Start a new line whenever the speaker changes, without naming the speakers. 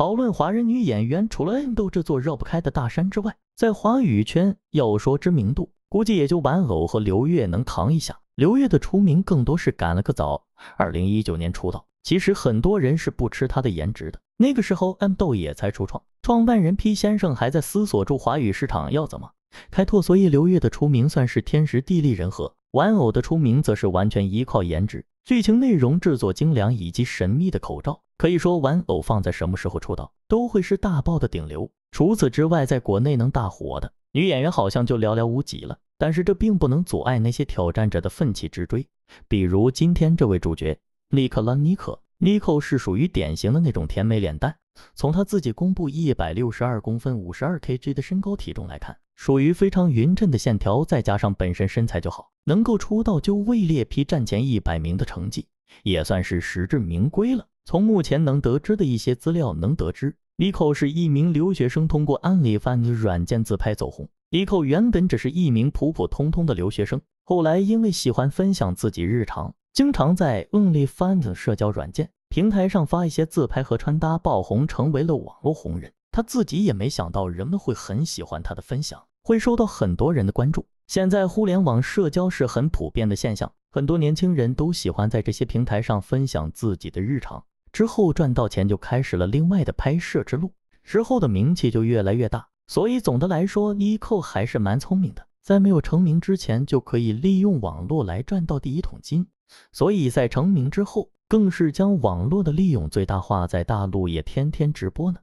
讨论华人女演员，除了 M 豆这座绕不开的大山之外，在华语圈要说知名度，估计也就玩偶和刘月能扛一下。刘月的出名更多是赶了个早，二零一九年出道，其实很多人是不吃她的颜值的。那个时候 M 豆也才初创，创办人 P 先生还在思索住华语市场要怎么开拓，所以刘月的出名算是天时地利人和。玩偶的出名则是完全依靠颜值、剧情内容、制作精良以及神秘的口罩。可以说，玩偶放在什么时候出道，都会是大爆的顶流。除此之外，在国内能大火的女演员好像就寥寥无几了。但是这并不能阻碍那些挑战者的奋起直追，比如今天这位主角尼克兰妮可。妮可是属于典型的那种甜美脸蛋，从她自己公布一百六十二公分、五十二 kg 的身高体重来看，属于非常匀称的线条，再加上本身身材就好，能够出道就位列 P 站前一百名的成绩，也算是实至名归了。从目前能得知的一些资料能得知，李 o 是一名留学生，通过安 n l y a n 软件自拍走红。李 o 原本只是一名普普通通的留学生，后来因为喜欢分享自己日常，经常在 OnlyFans 社交软件平台上发一些自拍和穿搭，爆红成为了网络红人。他自己也没想到人们会很喜欢他的分享，会受到很多人的关注。现在互联网社交是很普遍的现象，很多年轻人都喜欢在这些平台上分享自己的日常。之后赚到钱就开始了另外的拍摄之路，之后的名气就越来越大。所以总的来说，伊寇还是蛮聪明的，在没有成名之前就可以利用网络来赚到第一桶金。所以在成名之后，更是将网络的利用最大化，在大陆也天天直播呢。